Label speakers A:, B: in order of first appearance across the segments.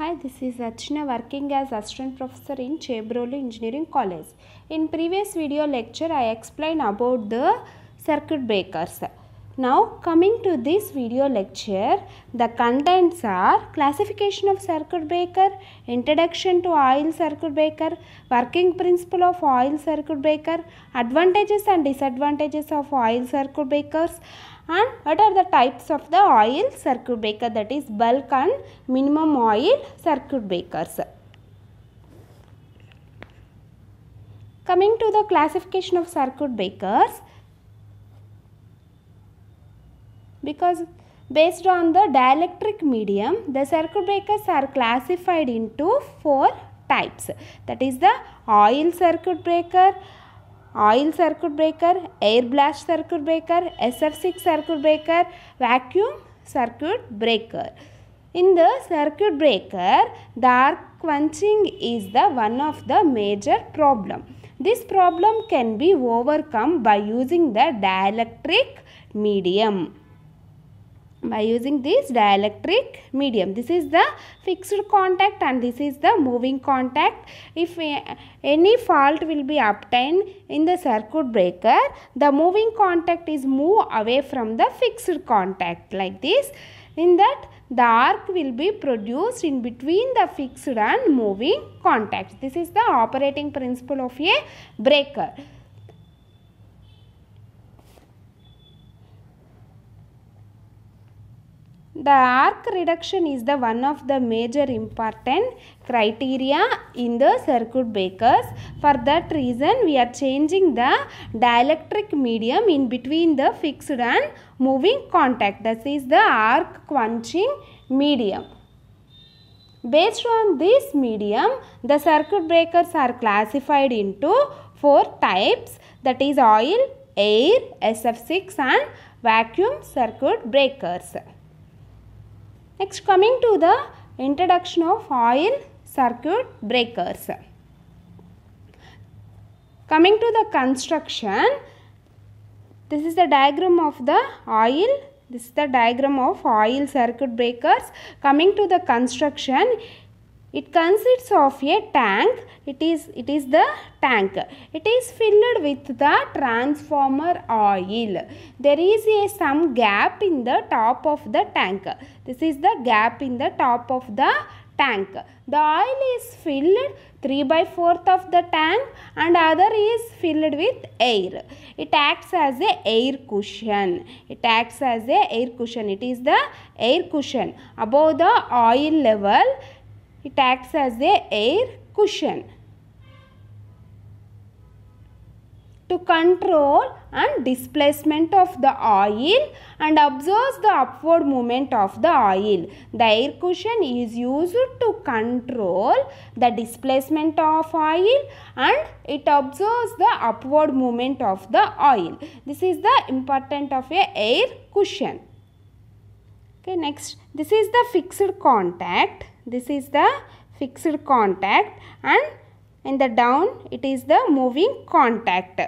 A: Hi, this is Achna working as assistant professor in Chabrol Engineering College. In previous video lecture, I explained about the circuit breakers. Now, coming to this video lecture, the contents are classification of circuit breaker, introduction to oil circuit breaker, working principle of oil circuit breaker, advantages and disadvantages of oil circuit breakers, and what are the types of the oil circuit breaker that is bulk and minimum oil circuit breakers. Coming to the classification of circuit breakers because based on the dielectric medium the circuit breakers are classified into four types that is the oil circuit breaker oil circuit breaker, air blast circuit breaker, SF6 circuit breaker, vacuum circuit breaker. In the circuit breaker, the arc quenching is the one of the major problem. This problem can be overcome by using the dielectric medium by using this dielectric medium. This is the fixed contact and this is the moving contact. If any fault will be obtained in the circuit breaker, the moving contact is moved away from the fixed contact like this. In that, the arc will be produced in between the fixed and moving contacts. This is the operating principle of a breaker. The arc reduction is the one of the major important criteria in the circuit breakers. For that reason, we are changing the dielectric medium in between the fixed and moving contact. That is the arc quenching medium. Based on this medium, the circuit breakers are classified into four types that is oil, air, SF6 and vacuum circuit breakers. Next coming to the introduction of oil circuit breakers. Coming to the construction, this is the diagram of the oil this is the diagram of oil circuit breakers coming to the construction it consists of a tank. It is, it is the tank. It is filled with the transformer oil. There is a some gap in the top of the tank. This is the gap in the top of the tank. The oil is filled 3 by 4th of the tank and other is filled with air. It acts as a air cushion. It acts as a air cushion. It is the air cushion. Above the oil level, it acts as a air cushion to control and displacement of the oil and observes the upward movement of the oil. The air cushion is used to control the displacement of oil and it observes the upward movement of the oil. This is the important of a air cushion. Okay, next, this is the fixed contact. This is the fixed contact and in the down it is the moving contact.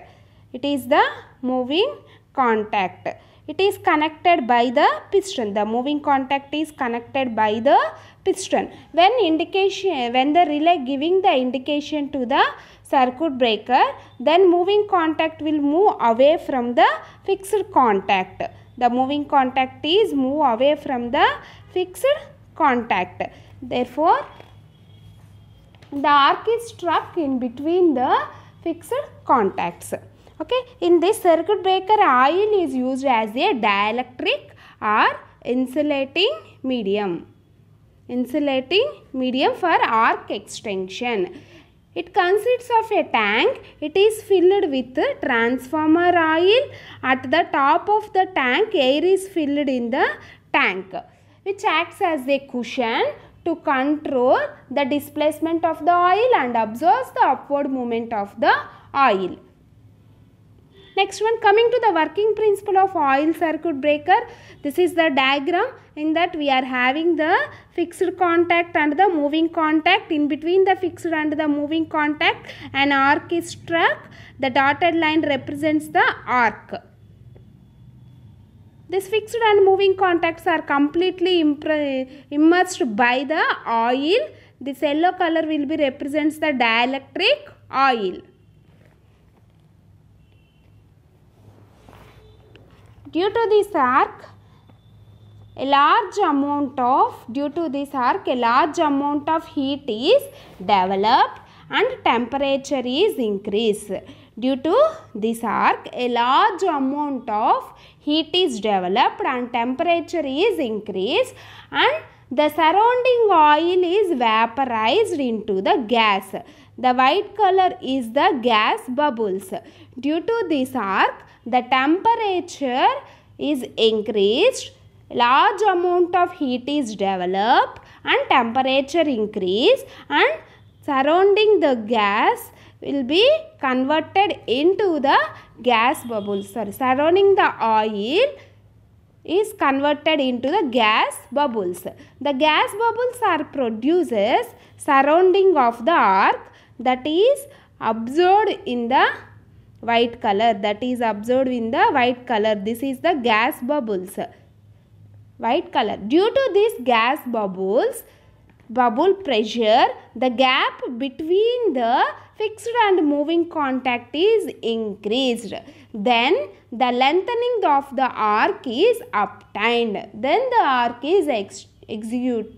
A: It is the moving contact. It is connected by the piston. The moving contact is connected by the piston. When indication, when the relay giving the indication to the circuit breaker, then moving contact will move away from the fixed contact. The moving contact is move away from the fixed contact. Therefore, the arc is struck in between the fixed contacts. Okay, in this circuit breaker oil is used as a dielectric or insulating medium. Insulating medium for arc extension. It consists of a tank. It is filled with transformer oil. At the top of the tank air is filled in the tank which acts as a cushion to control the displacement of the oil and absorbs the upward movement of the oil. Next one coming to the working principle of oil circuit breaker. This is the diagram in that we are having the fixed contact and the moving contact. In between the fixed and the moving contact an arc is struck. The dotted line represents the arc. These fixed and moving contacts are completely immersed by the oil. This yellow color will be represents the dielectric oil. Due to this arc, a large amount of, due to this arc, a large amount of heat is developed and temperature is increased. Due to this arc, a large amount of heat is developed and temperature is increased and the surrounding oil is vaporized into the gas. The white color is the gas bubbles. Due to this arc, the temperature is increased, large amount of heat is developed and temperature increase and surrounding the gas will be converted into the gas bubbles. Sorry, surrounding the oil is converted into the gas bubbles. The gas bubbles are produces surrounding of the arc that is absorbed in the white color that is absorbed in the white color. This is the gas bubbles. White color. Due to these gas bubbles, bubble pressure, the gap between the fixed and moving contact is increased. Then the lengthening of the arc is obtained. Then the arc is ex execute,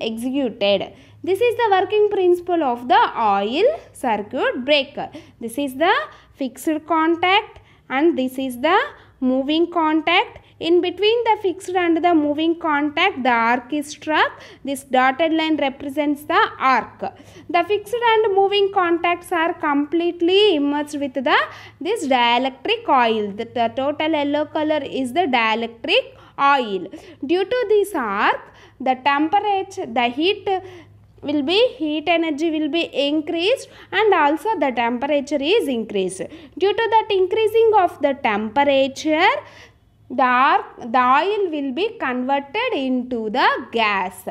A: executed. This is the working principle of the oil circuit breaker. This is the fixed contact and this is the moving contact in between the fixed and the moving contact, the arc is struck. This dotted line represents the arc. The fixed and moving contacts are completely immersed with the this dielectric oil. The, the total yellow color is the dielectric oil. Due to this arc, the temperature, the heat will be heat energy will be increased and also the temperature is increased. Due to that increasing of the temperature, the, arc, the oil will be converted into the gas.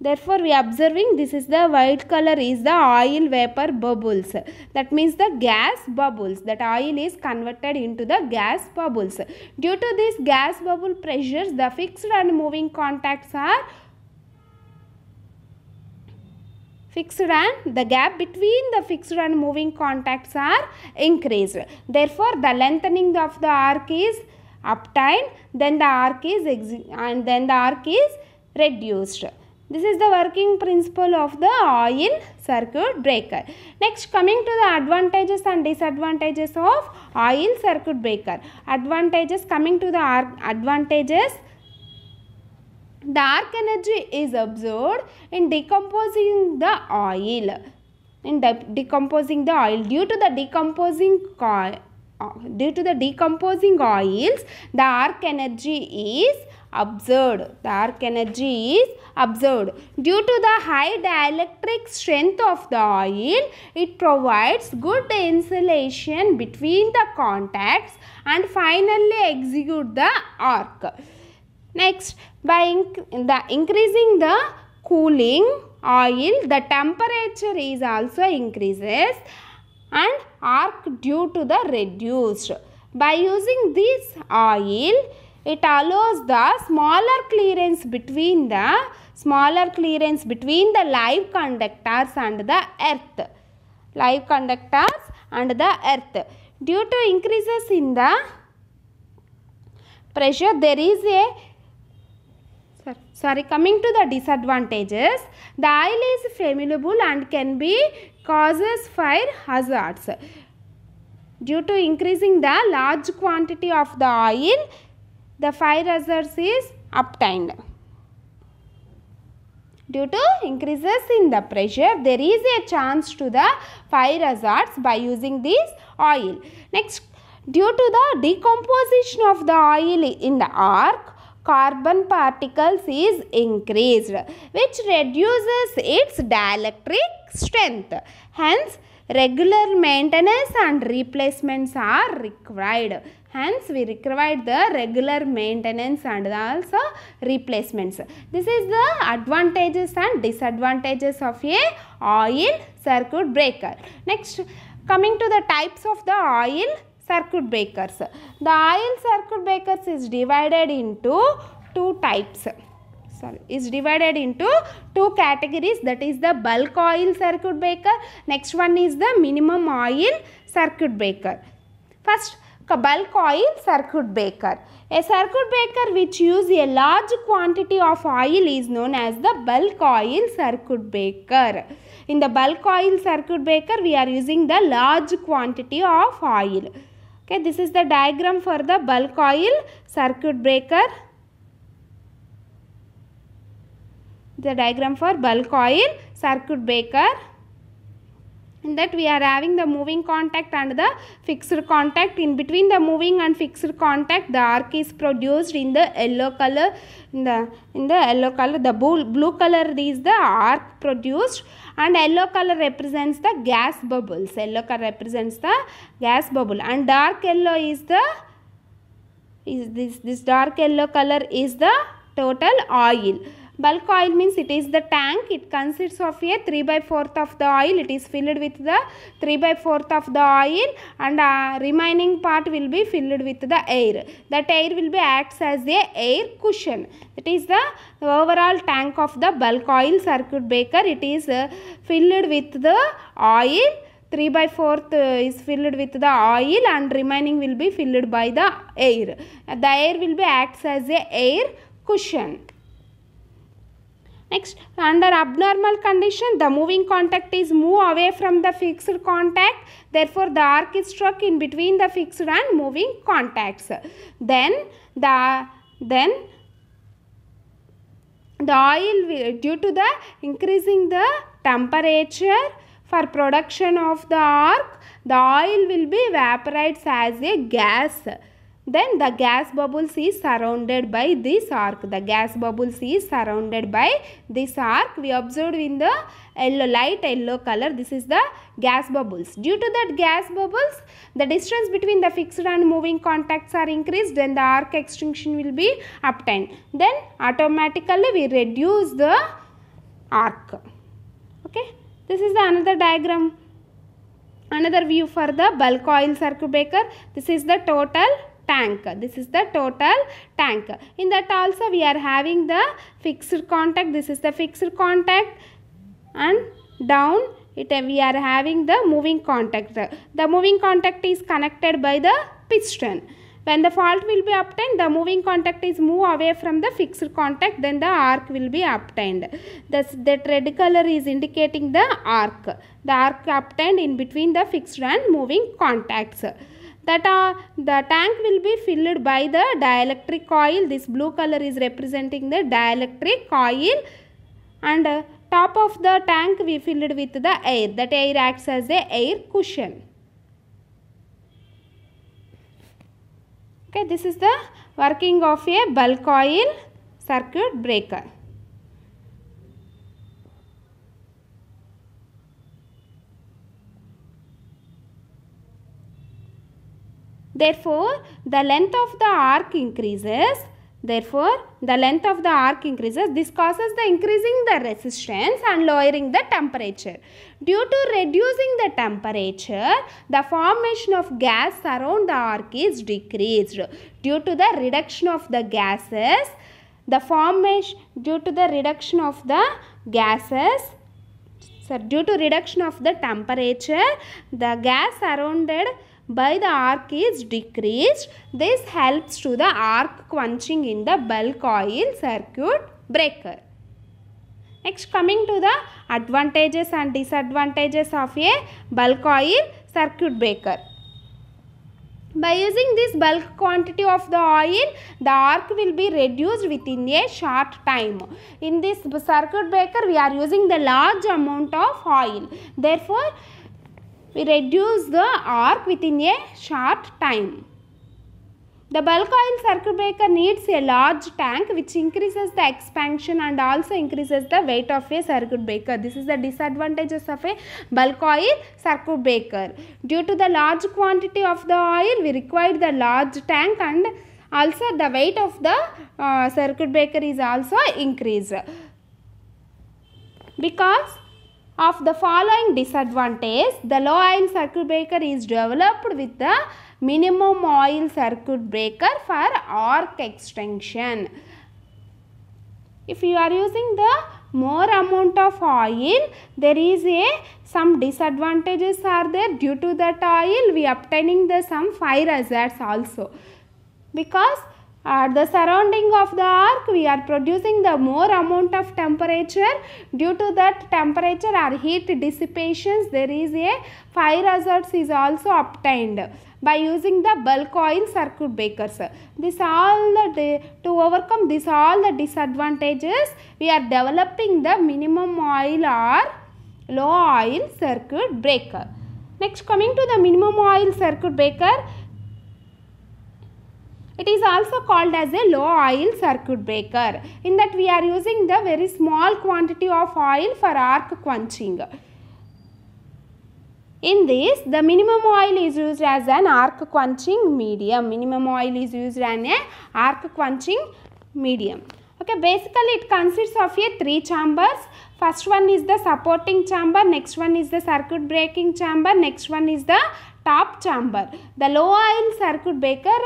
A: Therefore, we are observing this is the white color is the oil vapor bubbles. That means the gas bubbles. That oil is converted into the gas bubbles. Due to this gas bubble pressures, the fixed and moving contacts are fixed and the gap between the fixed and moving contacts are increased. Therefore, the lengthening of the arc is obtained then the arc is and then the arc is reduced this is the working principle of the oil circuit breaker next coming to the advantages and disadvantages of oil circuit breaker advantages coming to the advantages the arc energy is absorbed in decomposing the oil in de decomposing the oil due to the decomposing uh, due to the decomposing oils the arc energy is observed the arc energy is observed due to the high dielectric strength of the oil it provides good insulation between the contacts and finally execute the arc next by inc the increasing the cooling oil the temperature is also increases and arc due to the reduced. By using this oil, it allows the smaller clearance between the smaller clearance between the live conductors and the earth. Live conductors and the earth. Due to increases in the pressure, there is a sorry coming to the disadvantages the oil is flammable and can be causes fire hazards. Due to increasing the large quantity of the oil, the fire hazards is obtained. Due to increases in the pressure, there is a chance to the fire hazards by using this oil. Next, due to the decomposition of the oil in the arc, carbon particles is increased which reduces its dielectric strength. Hence, regular maintenance and replacements are required. Hence, we require the regular maintenance and also replacements. This is the advantages and disadvantages of a oil circuit breaker. Next, coming to the types of the oil circuit breakers. The IL circuit breakers is divided into two types sorry is divided into two categories that is the bulk oil circuit breaker next one is the minimum oil circuit breaker first bulk oil circuit breaker a circuit breaker which use a large quantity of oil is known as the bulk oil circuit breaker in the bulk oil circuit breaker we are using the large quantity of oil Okay, this is the diagram for the bulk oil circuit breaker. The diagram for bulk oil circuit breaker in that we are having the moving contact and the fixed contact in between the moving and fixed contact the arc is produced in the yellow color in the in the yellow color the blue, blue color is the arc produced and yellow color represents the gas bubbles yellow color represents the gas bubble and dark yellow is the is this this dark yellow color is the total oil Bulk oil means it is the tank. It consists of a 3 by 4th of the oil. It is filled with the 3 by 4th of the oil and uh, remaining part will be filled with the air. That air will be acts as a air cushion. It is the overall tank of the bulk oil circuit breaker. It is uh, filled with the oil. 3 by 4th uh, is filled with the oil and remaining will be filled by the air. The air will be acts as a air cushion. Next, under abnormal condition, the moving contact is move away from the fixed contact. Therefore, the arc is struck in between the fixed and moving contacts. Then, the then the oil will, due to the increasing the temperature for production of the arc, the oil will be evaporates as a gas. Then the gas bubbles is surrounded by this arc. The gas bubbles is surrounded by this arc. We observed in the yellow light yellow color. This is the gas bubbles. Due to that gas bubbles, the distance between the fixed and moving contacts are increased. Then the arc extinction will be obtained. Then automatically we reduce the arc. Okay. This is the another diagram. Another view for the bulk oil circuit breaker. This is the total tank this is the total tank in that also we are having the fixed contact this is the fixed contact and down it we are having the moving contact the moving contact is connected by the piston when the fault will be obtained, the moving contact is move away from the fixed contact, then the arc will be obtained. Thus, that red color is indicating the arc. The arc obtained in between the fixed and moving contacts that uh, the tank will be filled by the dielectric coil this blue color is representing the dielectric coil and uh, top of the tank we filled with the air that air acts as a air cushion okay this is the working of a bulk coil circuit breaker Therefore, the length of the arc increases. Therefore, the length of the arc increases. This causes the increasing the resistance and lowering the temperature. Due to reducing the temperature, the formation of gas around the arc is decreased. Due to the reduction of the gases, the formation due to the reduction of the gases, so due to reduction of the temperature, the gas surrounded by the arc is decreased. This helps to the arc quenching in the bulk oil circuit breaker. Next coming to the advantages and disadvantages of a bulk oil circuit breaker. By using this bulk quantity of the oil, the arc will be reduced within a short time. In this circuit breaker, we are using the large amount of oil. Therefore, we reduce the arc within a short time. The bulk oil circuit breaker needs a large tank which increases the expansion and also increases the weight of a circuit breaker. This is the disadvantages of a bulk oil circuit breaker. Due to the large quantity of the oil, we require the large tank and also the weight of the uh, circuit breaker is also increased. Because of the following disadvantage, the low oil circuit breaker is developed with the minimum oil circuit breaker for arc extension. If you are using the more amount of oil, there is a some disadvantages are there due to that oil we obtaining the some fire hazards also because at the surrounding of the arc we are producing the more amount of temperature due to that temperature or heat dissipations there is a fire hazards is also obtained by using the bulk oil circuit breakers this all the to overcome this all the disadvantages we are developing the minimum oil or low oil circuit breaker next coming to the minimum oil circuit breaker it is also called as a low oil circuit breaker in that we are using the very small quantity of oil for arc quenching. In this, the minimum oil is used as an arc quenching medium. Minimum oil is used as an arc quenching medium. Okay, basically it consists of a three chambers. First one is the supporting chamber, next one is the circuit breaking chamber, next one is the top chamber. The low oil circuit breaker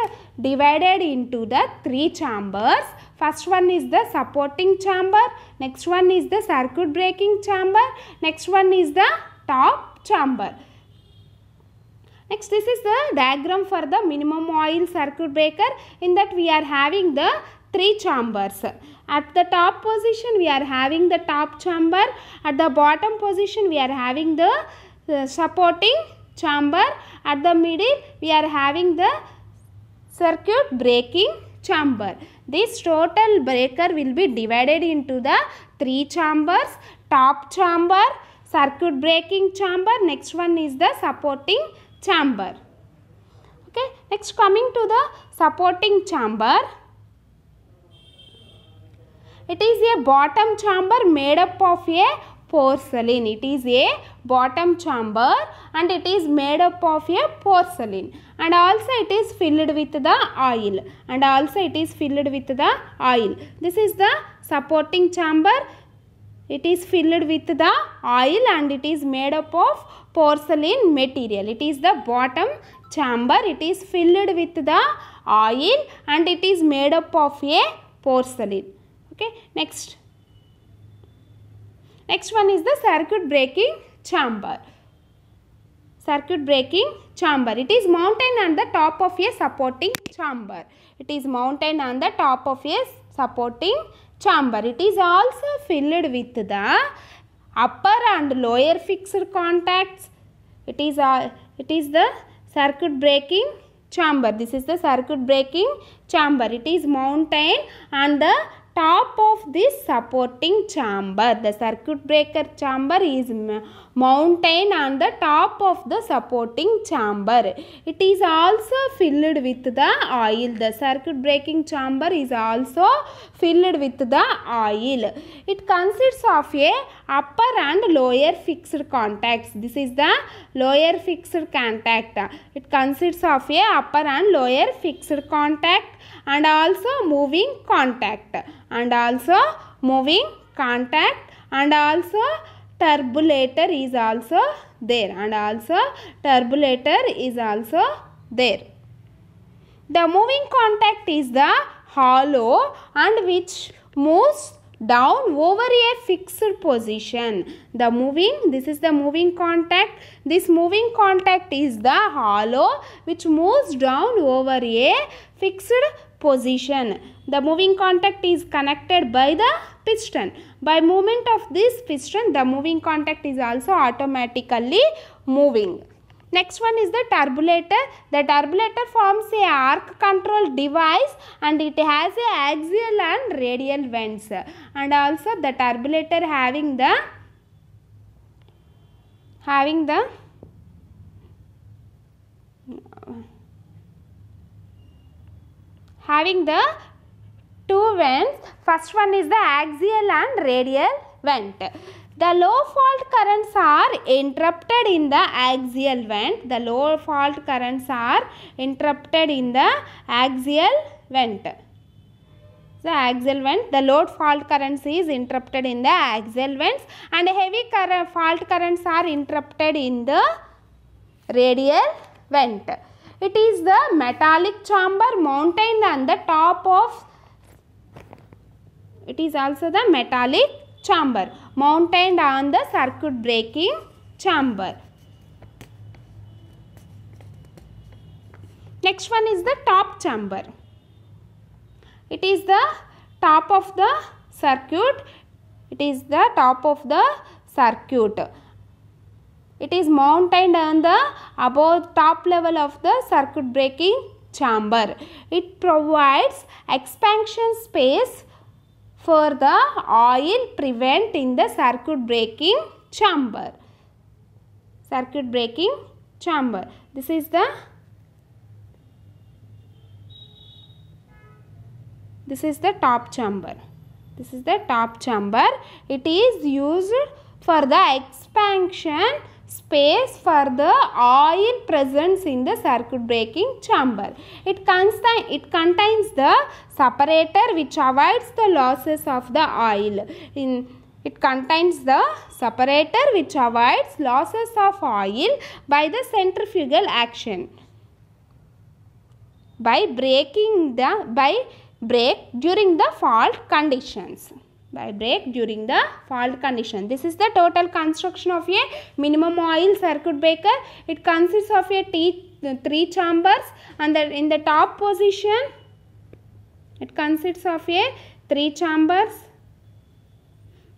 A: divided into the three chambers. First one is the supporting chamber, next one is the circuit breaking chamber, next one is the top chamber. Next, this is the diagram for the minimum oil circuit breaker in that we are having the three chambers. At the top position, we are having the top chamber. At the bottom position, we are having the, the uh, supporting chamber. At the middle, we are having the circuit breaking chamber. This total breaker will be divided into the three chambers, top chamber, circuit breaking chamber, next one is the supporting chamber. Okay, next coming to the supporting chamber. It is a bottom chamber made up of a porcelain. It is a bottom chamber and it is made up of a porcelain and also it is filled with the oil and also it is filled with the oil. This is the supporting chamber. It is filled with the oil and it is made up of porcelain material. It is the bottom chamber. It is filled with the oil and it is made up of a porcelain. Okay, next. Next one is the circuit breaking chamber. Circuit breaking chamber. It is mounted on the top of a supporting chamber. It is mounted on the top of a supporting chamber. It is also filled with the upper and lower fixed contacts. It is, uh, it is the circuit breaking chamber. This is the circuit breaking chamber. It is mounted on the top of this supporting chamber the circuit breaker chamber is mountain on the top of the supporting chamber. It is also filled with the oil. The circuit breaking chamber is also filled with the oil. It consists of a upper and lower fixed contacts. This is the lower fixed contact. It consists of a upper and lower fixed contact and also moving contact and also moving contact and also turbulator is also there and also turbulator is also there. The moving contact is the hollow and which moves down over a fixed position. The moving, this is the moving contact. This moving contact is the hollow which moves down over a fixed position. The moving contact is connected by the piston. By movement of this piston, the moving contact is also automatically moving. Next one is the turbulator. The turbulator forms a arc control device and it has a axial and radial vents. And also the turbulator having the having the having the two vents. First one is the axial and radial vent. The low fault currents are interrupted in the axial vent. The low fault currents are interrupted in the axial vent. The axial vent, the load fault currents is interrupted in the axial vents and heavy current, fault currents are interrupted in the radial vent. It is the metallic chamber mounted on the top of it is also the metallic chamber mounted on the circuit breaking chamber. Next one is the top chamber. It is the top of the circuit. It is the top of the circuit. It is mounted on the above top level of the circuit breaking chamber. It provides expansion space for the oil prevent in the circuit breaking chamber. Circuit breaking chamber. This is the this is the top chamber. This is the top chamber. It is used for the expansion space for the oil presence in the circuit breaking chamber. It, contains. it contains the separator which avoids the losses of the oil. In, it contains the separator which avoids losses of oil by the centrifugal action. By breaking the, by break during the fault conditions by break during the fault condition. This is the total construction of a minimum oil circuit breaker. It consists of a t three chambers and the, in the top position it consists of a three chambers.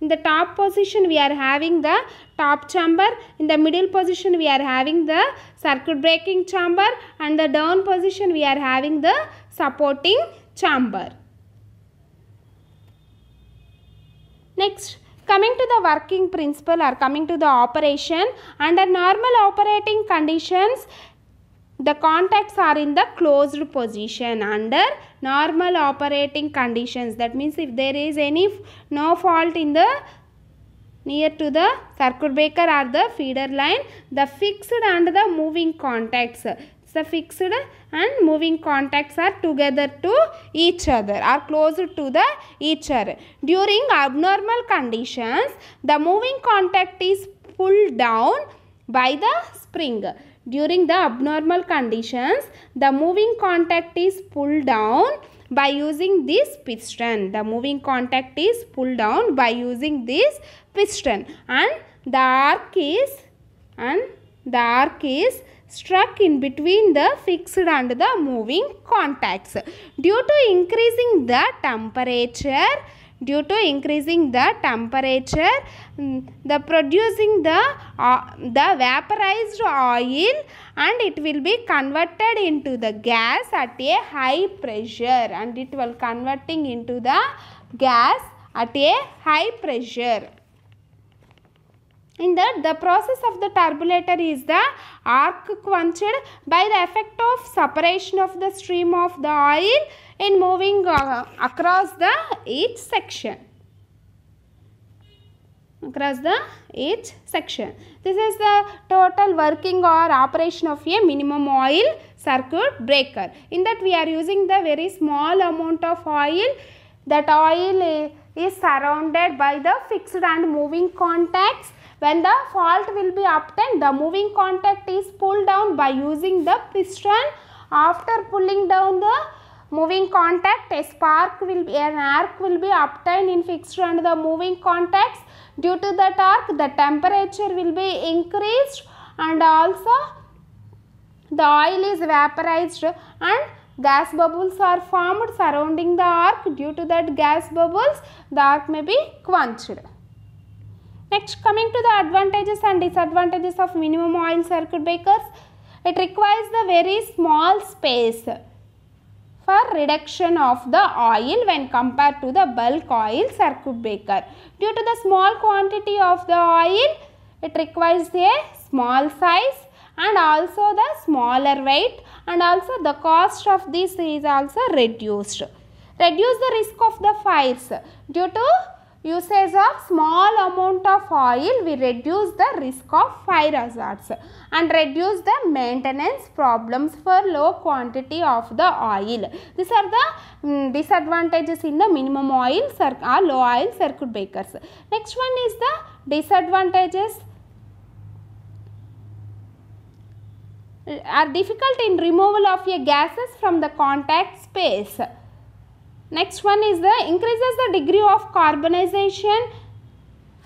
A: In the top position we are having the top chamber. In the middle position we are having the circuit breaking chamber and the down position we are having the supporting chamber. Next, coming to the working principle or coming to the operation, under normal operating conditions, the contacts are in the closed position under normal operating conditions. That means if there is any no fault in the near to the circuit breaker or the feeder line, the fixed and the moving contacts fixed and moving contacts are together to each other are closer to the each other during abnormal conditions the moving contact is pulled down by the spring during the abnormal conditions the moving contact is pulled down by using this piston the moving contact is pulled down by using this piston and the arc is and the arc is struck in between the fixed and the moving contacts. Due to increasing the temperature, due to increasing the temperature mm, the producing the uh, the vaporized oil and it will be converted into the gas at a high pressure and it will converting into the gas at a high pressure in that the process of the turbulator is the arc quenched by the effect of separation of the stream of the oil in moving uh, across the each section across the each section. This is the total working or operation of a minimum oil circuit breaker. In that we are using the very small amount of oil. That oil eh, is surrounded by the fixed and moving contacts when the fault will be obtained, the moving contact is pulled down by using the piston. After pulling down the moving contact, a spark will be, an arc will be obtained in fixed and the moving contacts. Due to the torque, the temperature will be increased and also the oil is vaporized and gas bubbles are formed surrounding the arc. Due to that gas bubbles, the arc may be quenched. Next coming to the advantages and disadvantages of minimum oil circuit breakers. It requires the very small space for reduction of the oil when compared to the bulk oil circuit breaker. Due to the small quantity of the oil, it requires a small size and also the smaller weight and also the cost of this is also reduced. Reduce the risk of the fires due to usage of small amount of oil we reduce the risk of fire hazards and reduce the maintenance problems for low quantity of the oil. These are the um, disadvantages in the minimum oil or uh, low oil circuit breakers. Next one is the disadvantages are difficult in removal of a gases from the contact space. Next one is the increases the degree of carbonization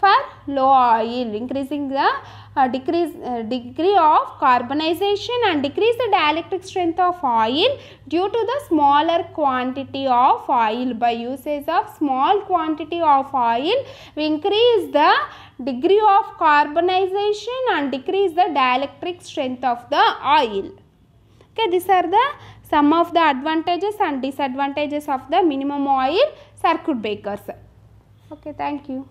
A: for low oil, increasing the uh, decrease, uh, degree of carbonization and decrease the dielectric strength of oil due to the smaller quantity of oil. By usage of small quantity of oil, we increase the degree of carbonization and decrease the dielectric strength of the oil. Okay, these are the some of the advantages and disadvantages of the minimum oil circuit breakers. Okay, thank you.